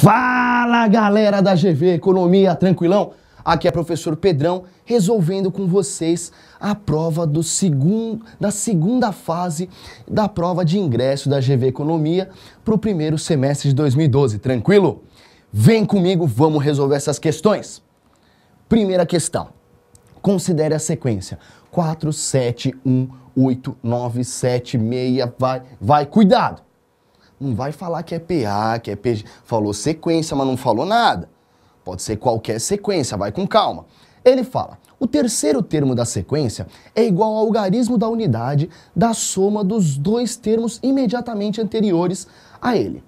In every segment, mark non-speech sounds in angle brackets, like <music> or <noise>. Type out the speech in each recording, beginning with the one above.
Fala galera da GV Economia Tranquilão, aqui é o professor Pedrão resolvendo com vocês a prova do segundo, da segunda fase da prova de ingresso da GV Economia para o primeiro semestre de 2012, tranquilo? Vem comigo, vamos resolver essas questões. Primeira questão, considere a sequência 4, 7, 1, 8, 9, 7, 6, vai, vai, cuidado! Não vai falar que é PA, que é PG. Falou sequência, mas não falou nada. Pode ser qualquer sequência, vai com calma. Ele fala: o terceiro termo da sequência é igual ao algarismo da unidade da soma dos dois termos imediatamente anteriores a ele.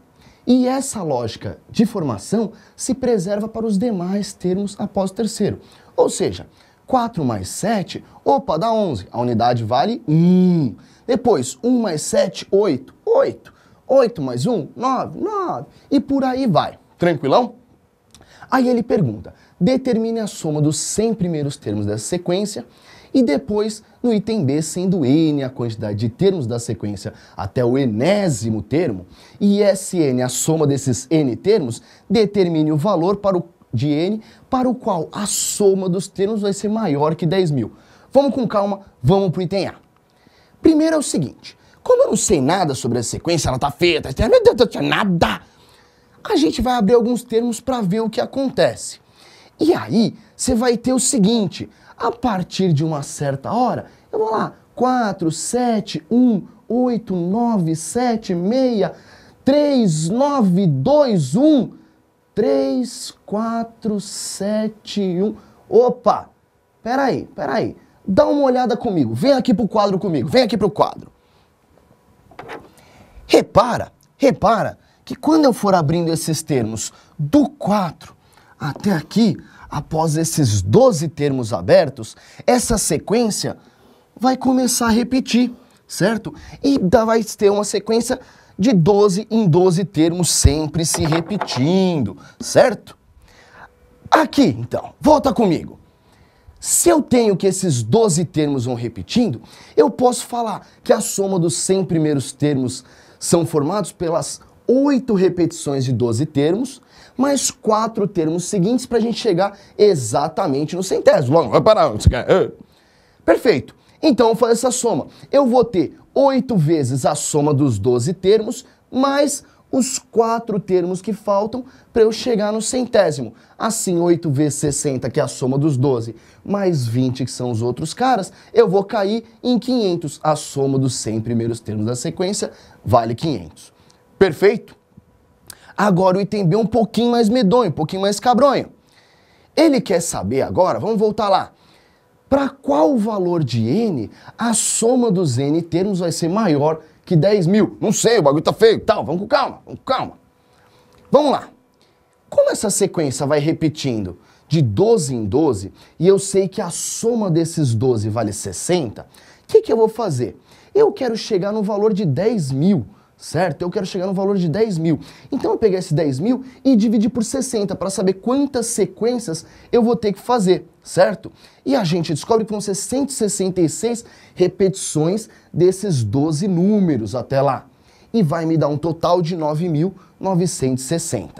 E essa lógica de formação se preserva para os demais termos após o terceiro. Ou seja, 4 mais 7, opa, dá 11. A unidade vale 1. Depois, 1 mais 7, 8. 8. 8 mais 1, 9, 9. E por aí vai. Tranquilão? Aí ele pergunta: determine a soma dos 100 primeiros termos dessa sequência e depois, no item B, sendo n a quantidade de termos da sequência até o enésimo termo, e Sn, a soma desses n termos, determine o valor para o, de n para o qual a soma dos termos vai ser maior que 10 mil. Vamos com calma, vamos para o item A. Primeiro é o seguinte, como eu não sei nada sobre a sequência, ela tá feita, tá meu Deus, não nada. A gente vai abrir alguns termos para ver o que acontece. E aí, você vai ter o seguinte, a partir de uma certa hora, eu vou lá, 4, 7, 1, 8, 9, 7, 6, 3, 9, 2, 1, 3, 4, 7, 1. Opa! Peraí, peraí. Dá uma olhada comigo. Vem aqui pro quadro comigo. Vem aqui pro quadro. Repara, repara que quando eu for abrindo esses termos do 4 até aqui, após esses 12 termos abertos, essa sequência vai começar a repetir, certo? E vai ter uma sequência de 12 em 12 termos sempre se repetindo, certo? Aqui, então, volta comigo. Se eu tenho que esses 12 termos vão repetindo, eu posso falar que a soma dos 100 primeiros termos são formados pelas oito repetições de 12 termos, mais quatro termos seguintes para a gente chegar exatamente no centésimo. Vamos, vai parar. Perfeito. Então, eu fazer essa soma. Eu vou ter oito vezes a soma dos 12 termos, mais os quatro termos que faltam para eu chegar no centésimo. Assim, 8 vezes 60, que é a soma dos 12, mais 20, que são os outros caras, eu vou cair em 500. A soma dos 100 primeiros termos da sequência vale 500. Perfeito? Agora o item B é um pouquinho mais medonho, um pouquinho mais cabronho. Ele quer saber agora, vamos voltar lá, para qual valor de n a soma dos n termos vai ser maior que 10 mil. Não sei, o bagulho tá feio tal. Vamos com calma, vamos com calma. Vamos lá. Como essa sequência vai repetindo de 12 em 12 e eu sei que a soma desses 12 vale 60, o que, que eu vou fazer? Eu quero chegar no valor de 10 mil certo? Eu quero chegar no valor de 10 mil. Então eu pegar esse 10 mil e dividir por 60 para saber quantas sequências eu vou ter que fazer certo? E a gente descobre que vão ser 166 repetições desses 12 números até lá. E vai me dar um total de 9.960.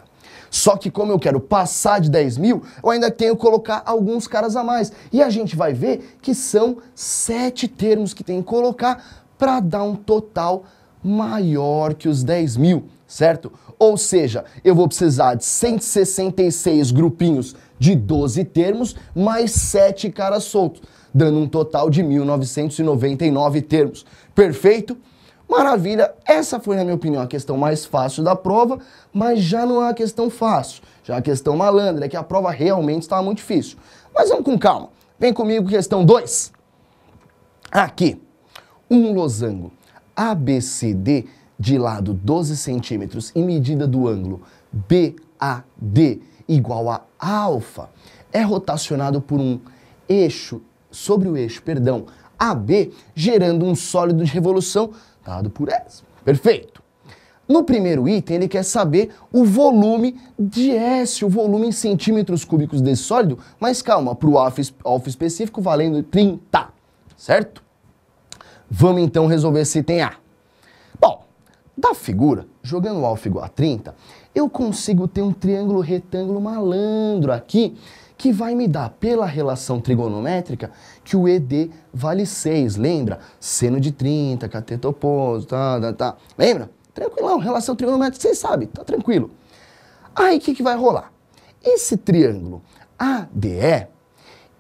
Só que como eu quero passar de 10 mil, eu ainda tenho que colocar alguns caras a mais. E a gente vai ver que são sete termos que tem que colocar para dar um total maior que os 10 mil certo? Ou seja, eu vou precisar de 166 grupinhos de 12 termos mais 7 caras soltos, dando um total de 1999 termos. Perfeito? Maravilha, essa foi, na minha opinião, a questão mais fácil da prova, mas já não é uma questão fácil, já é uma questão malandra, é que a prova realmente estava muito difícil. Mas vamos com calma. Vem comigo, questão 2. Aqui, um losango ABCD de lado 12 centímetros e medida do ângulo BAD igual a alfa, é rotacionado por um eixo, sobre o eixo, perdão, AB, gerando um sólido de revolução dado por S. Perfeito. No primeiro item, ele quer saber o volume de S, o volume em centímetros cúbicos desse sólido, mas calma, para o alfa, alfa específico valendo 30, certo? Vamos então resolver esse item A. Da figura, jogando o alfa igual a 30, eu consigo ter um triângulo retângulo malandro aqui que vai me dar, pela relação trigonométrica, que o ED vale 6, lembra? Seno de 30, cateto oposto, tá, tá, tá. Lembra? Tranquilão, relação trigonométrica, vocês sabem, tá tranquilo. Aí o que, que vai rolar? Esse triângulo ADE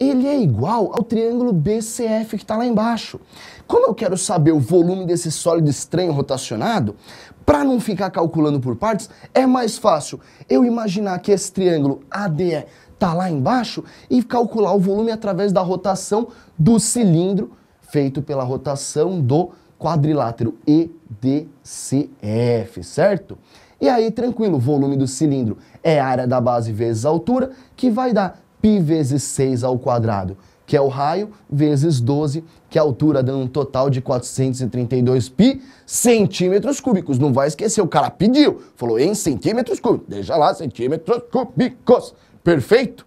ele é igual ao triângulo BCF que está lá embaixo. Como eu quero saber o volume desse sólido estranho rotacionado, para não ficar calculando por partes, é mais fácil eu imaginar que esse triângulo ADE está lá embaixo e calcular o volume através da rotação do cilindro feito pela rotação do quadrilátero EDCF, certo? E aí, tranquilo, o volume do cilindro é a área da base vezes a altura, que vai dar pi vezes 6 ao quadrado, que é o raio, vezes 12, que é a altura, dando um total de 432 pi centímetros cúbicos. Não vai esquecer, o cara pediu, falou em centímetros cúbicos. Deixa lá, centímetros cúbicos. Perfeito?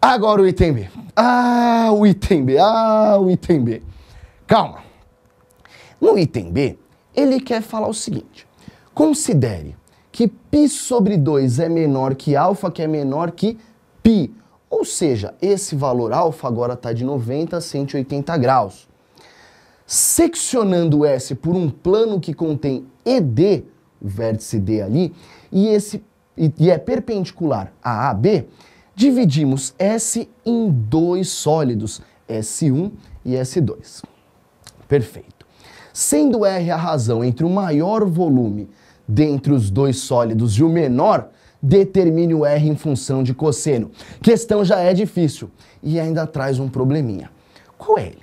Agora o item B. Ah, o item B. Ah, o item B. Calma. No item B, ele quer falar o seguinte. Considere que π sobre 2 é menor que alfa, que é menor que π. Ou seja, esse valor alfa agora está de 90 a 180 graus. Seccionando S por um plano que contém ED, o vértice D ali, e, esse, e, e é perpendicular a AB, dividimos S em dois sólidos, S1 e S2. Perfeito. Sendo R a razão entre o maior volume dentre os dois sólidos e o menor, determine o R em função de cosseno. Questão já é difícil e ainda traz um probleminha. Qual é ele?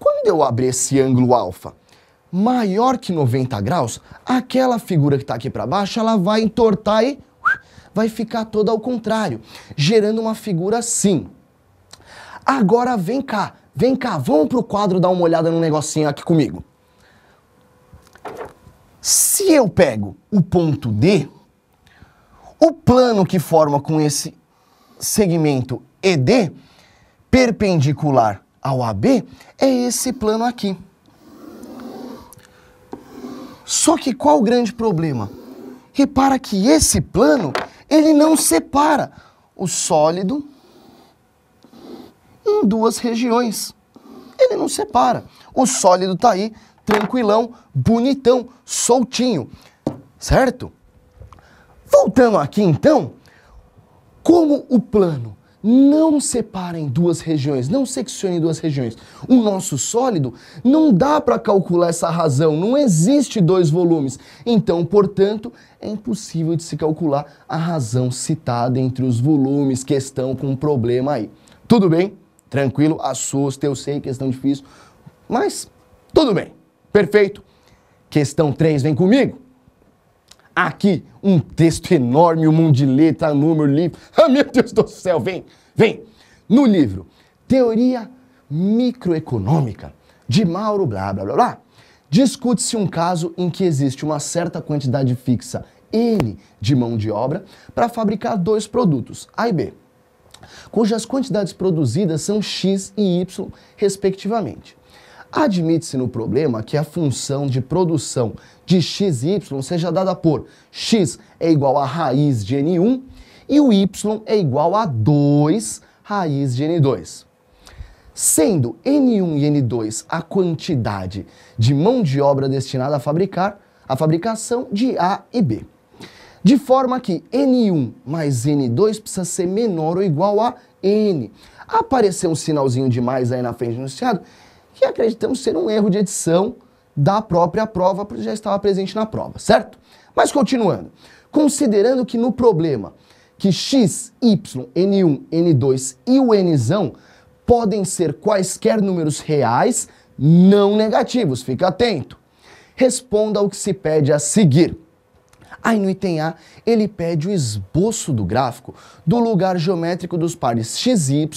Quando eu abrir esse ângulo alfa maior que 90 graus, aquela figura que está aqui para baixo, ela vai entortar e vai ficar toda ao contrário, gerando uma figura assim. Agora vem cá, vem cá, vamos para o quadro dar uma olhada num negocinho aqui comigo. Se eu pego o ponto D, o plano que forma com esse segmento ED perpendicular ao AB é esse plano aqui. Só que qual o grande problema? Repara que esse plano, ele não separa o sólido em duas regiões. Ele não separa. O sólido está aí, tranquilão, bonitão, soltinho, certo? Voltando aqui então, como o plano não separa em duas regiões, não secciona em duas regiões. O nosso sólido não dá para calcular essa razão, não existe dois volumes. Então, portanto, é impossível de se calcular a razão citada entre os volumes que estão com um problema aí. Tudo bem? Tranquilo? Assusta, eu sei, questão difícil, mas tudo bem. Perfeito? Questão 3, vem comigo. Aqui, um texto enorme, um monte de letra, número, livro. <laughs> Ah, meu Deus do céu, vem, vem. No livro Teoria Microeconômica, de Mauro Blá Blá Blá Blá, discute-se um caso em que existe uma certa quantidade fixa N de mão de obra para fabricar dois produtos, A e B, cujas quantidades produzidas são X e Y, respectivamente. Admite-se no problema que a função de produção de xy seja dada por x é igual a raiz de n1 e o y é igual a 2 raiz de n2. Sendo n1 e n2 a quantidade de mão de obra destinada a fabricar, a fabricação de A e B. De forma que n1 mais n2 precisa ser menor ou igual a n. Apareceu um sinalzinho de mais aí na frente do enunciado, que acreditamos ser um erro de edição da própria prova, porque já estava presente na prova, certo? Mas continuando, considerando que no problema que x, y, n1, n2 e o n podem ser quaisquer números reais não negativos, fica atento. Responda ao que se pede a seguir. Aí no item A, ele pede o esboço do gráfico do lugar geométrico dos pares x, y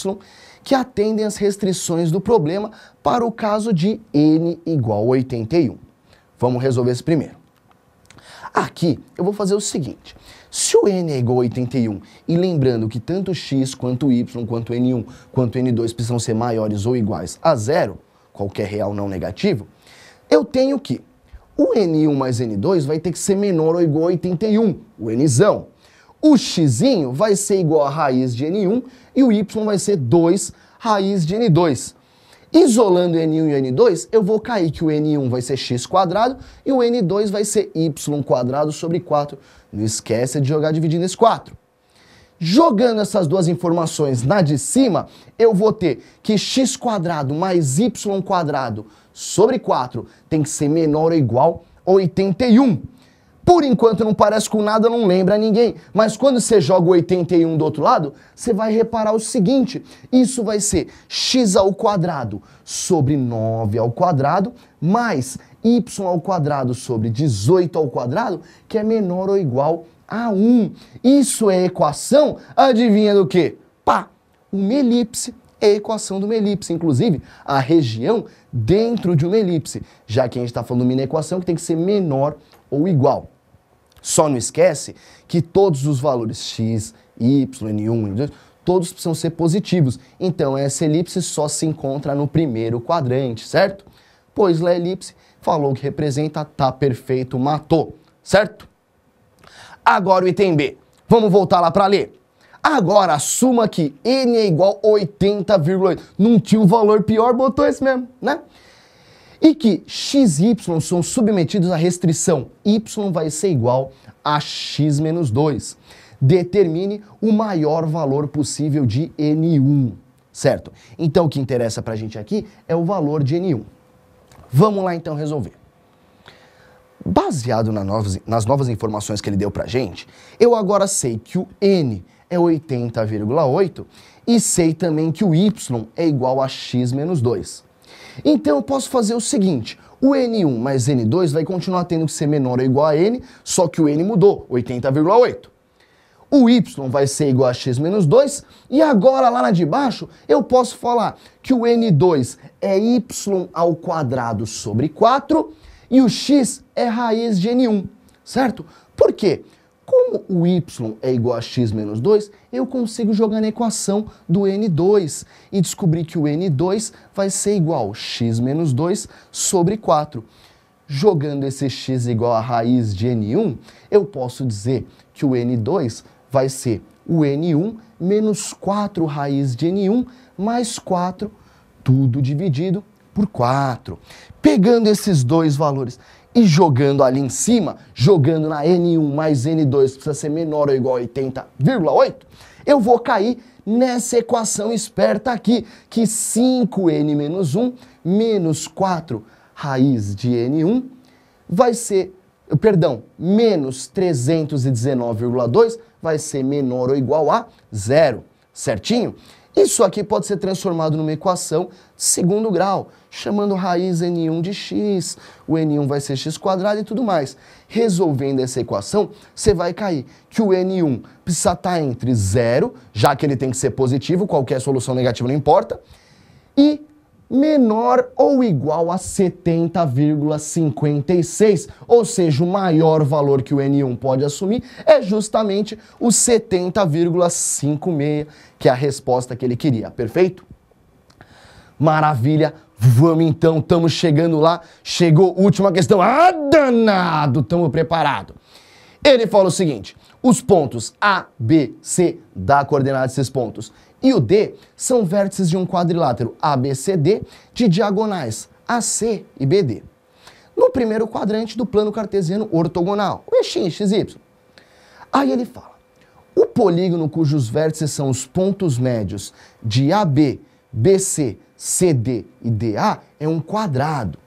que atendem às restrições do problema para o caso de n igual 81. Vamos resolver esse primeiro. Aqui eu vou fazer o seguinte, se o n é igual a 81, e lembrando que tanto x quanto y, quanto n1, quanto n2 precisam ser maiores ou iguais a zero, qualquer real não negativo, eu tenho que o n1 mais n2 vai ter que ser menor ou igual a 81, o nzão. O x vai ser igual a raiz de n1 e o y vai ser 2 raiz de n2. Isolando n1 e n2, eu vou cair que o n1 vai ser x quadrado e o n2 vai ser y quadrado sobre 4. Não esquece de jogar dividindo esse 4. Jogando essas duas informações na de cima, eu vou ter que x quadrado mais y quadrado sobre 4 tem que ser menor ou igual a 81 por enquanto não parece com nada, não lembra ninguém. Mas quando você joga o 81 do outro lado, você vai reparar o seguinte: isso vai ser x ao quadrado sobre 9 ao quadrado mais y ao quadrado sobre 18 ao quadrado, que é menor ou igual a 1. Isso é equação, adivinha do que? Pá, uma elipse é a equação de uma elipse, inclusive a região dentro de uma elipse, já que a gente está falando de uma equação que tem que ser menor ou igual. Só não esquece que todos os valores x, y, n1, n2, todos precisam ser positivos. Então essa elipse só se encontra no primeiro quadrante, certo? Pois lá a elipse falou que representa tá perfeito, matou, certo? Agora o item B. Vamos voltar lá para ler. Agora assuma que n é igual a 80,8. Não tinha um valor pior, botou esse mesmo, né? e que x e y são submetidos à restrição y vai ser igual a x menos 2. Determine o maior valor possível de n1, certo? Então o que interessa para a gente aqui é o valor de n1. Vamos lá então resolver. Baseado na novas, nas novas informações que ele deu para gente, eu agora sei que o n é 80,8 e sei também que o y é igual a x menos 2. Então eu posso fazer o seguinte, o N1 mais N2 vai continuar tendo que ser menor ou igual a N, só que o N mudou, 80,8. O Y vai ser igual a X menos 2, e agora lá na de baixo eu posso falar que o N2 é Y ao quadrado sobre 4 e o X é raiz de N1, certo? Por quê? Como o y é igual a x menos 2, eu consigo jogar na equação do n2 e descobrir que o n2 vai ser igual a x menos 2 sobre 4. Jogando esse x igual a raiz de n1, eu posso dizer que o n2 vai ser o n1 menos 4 raiz de n1 mais 4, tudo dividido por 4. Pegando esses dois valores, e jogando ali em cima, jogando na N1 mais N2, que precisa ser menor ou igual a 80,8, eu vou cair nessa equação esperta aqui, que 5N menos 1 menos 4 raiz de N1 vai ser, perdão, menos 319,2 vai ser menor ou igual a zero, certinho? Isso aqui pode ser transformado numa equação segundo grau, chamando raiz n1 de x, o n1 vai ser x quadrado e tudo mais. Resolvendo essa equação, você vai cair que o n1 precisa estar tá entre zero, já que ele tem que ser positivo, qualquer solução negativa não importa, e menor ou igual a 70,56, ou seja, o maior valor que o N1 pode assumir é justamente o 70,56, que é a resposta que ele queria, perfeito? Maravilha, vamos então, estamos chegando lá, chegou última questão, ah danado, estamos preparados. Ele fala o seguinte: os pontos A, B, C da coordenada desses pontos e o D são vértices de um quadrilátero ABCD de diagonais AC e BD. No primeiro quadrante do plano cartesiano ortogonal, o eixinho XY. Aí ele fala: o polígono cujos vértices são os pontos médios de AB, BC, CD e DA é um quadrado.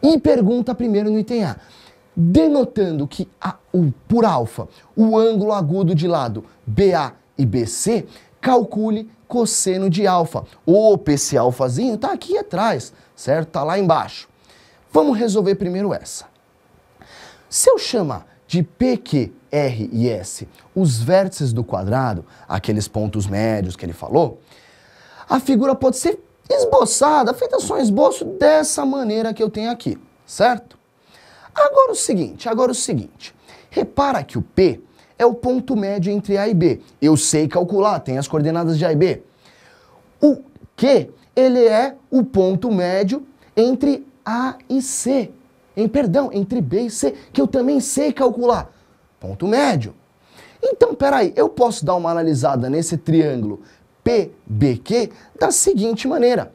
E pergunta primeiro no item A: denotando que a, o, por alfa, o ângulo agudo de lado BA e BC, calcule cosseno de alfa. O PC alfazinho está aqui atrás, certo? Está lá embaixo. Vamos resolver primeiro essa. Se eu chamar de PQ, R e S os vértices do quadrado, aqueles pontos médios que ele falou, a figura pode ser esboçada, feita só um esboço dessa maneira que eu tenho aqui, certo? Agora o seguinte, agora o seguinte. Repara que o P é o ponto médio entre A e B. Eu sei calcular, tem as coordenadas de A e B. O Q, ele é o ponto médio entre A e C. Em perdão, entre B e C, que eu também sei calcular. Ponto médio. Então, peraí, eu posso dar uma analisada nesse triângulo PBQ da seguinte maneira.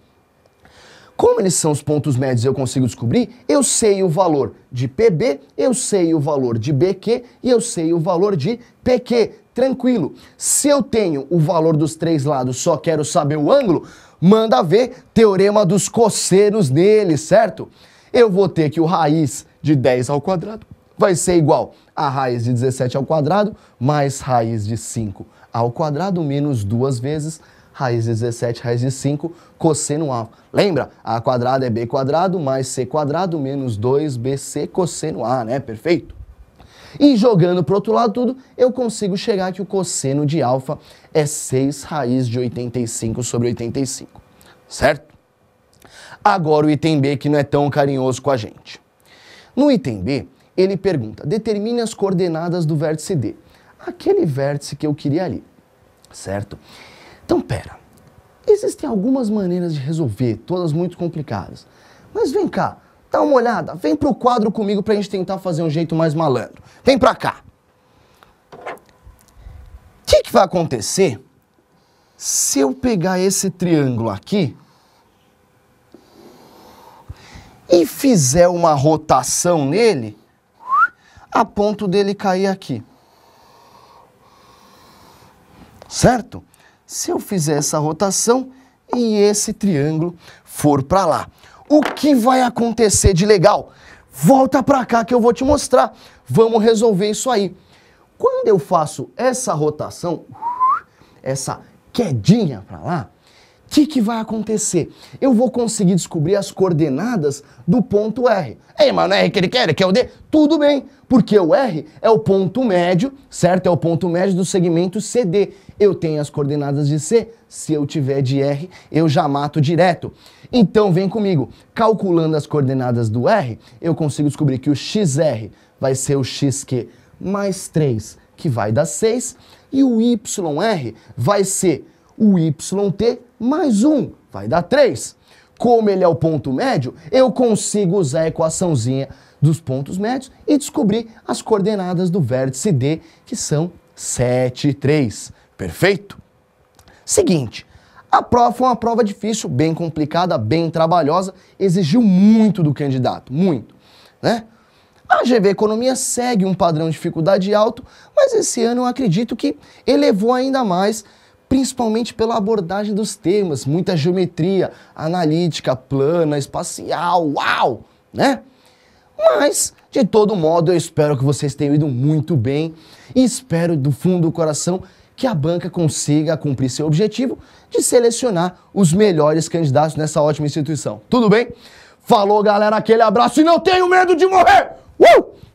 Como eles são os pontos médios eu consigo descobrir? Eu sei o valor de PB, eu sei o valor de BQ e eu sei o valor de PQ. Tranquilo. Se eu tenho o valor dos três lados, só quero saber o ângulo, manda ver teorema dos cossenos nele, certo? Eu vou ter que o raiz de 10 ao quadrado vai ser igual a raiz de 17 ao quadrado mais raiz de 5 ao quadrado menos duas vezes raiz de 17, raiz de 5, cosseno A. Lembra? A quadrado é B quadrado mais C quadrado menos 2BC cosseno A, né? Perfeito? E jogando para o outro lado tudo, eu consigo chegar que o cosseno de alfa é 6 raiz de 85 sobre 85, certo? Agora o item B que não é tão carinhoso com a gente. No item B, ele pergunta, determine as coordenadas do vértice D. Aquele vértice que eu queria ali, certo? Então, pera. Existem algumas maneiras de resolver, todas muito complicadas. Mas vem cá, dá uma olhada, vem pro quadro comigo pra gente tentar fazer um jeito mais malandro. Vem pra cá. O que, que vai acontecer se eu pegar esse triângulo aqui e fizer uma rotação nele a ponto dele cair aqui? Certo? se eu fizer essa rotação e esse triângulo for para lá. O que vai acontecer de legal? Volta para cá que eu vou te mostrar. Vamos resolver isso aí. Quando eu faço essa rotação, essa quedinha para lá, que, que vai acontecer? Eu vou conseguir descobrir as coordenadas do ponto R. Ei, mano, é R que ele quer, ele quer o D? Tudo bem, porque o R é o ponto médio, certo? É o ponto médio do segmento CD. Eu tenho as coordenadas de C, se eu tiver de R, eu já mato direto. Então vem comigo, calculando as coordenadas do R, eu consigo descobrir que o XR vai ser o XQ mais 3, que vai dar 6, e o YR vai ser o YT mais 1, vai dar 3. Como ele é o ponto médio, eu consigo usar a equaçãozinha dos pontos médios e descobrir as coordenadas do vértice D, que são 7 e 3. Perfeito? Seguinte, a prova foi uma prova difícil, bem complicada, bem trabalhosa, exigiu muito do candidato, muito, né? A GV Economia segue um padrão de dificuldade alto, mas esse ano eu acredito que elevou ainda mais principalmente pela abordagem dos temas, muita geometria analítica, plana, espacial, uau, né? Mas, de todo modo, eu espero que vocês tenham ido muito bem e espero do fundo do coração que a banca consiga cumprir seu objetivo de selecionar os melhores candidatos nessa ótima instituição. Tudo bem? Falou, galera, aquele abraço e não tenho medo de morrer! Uh!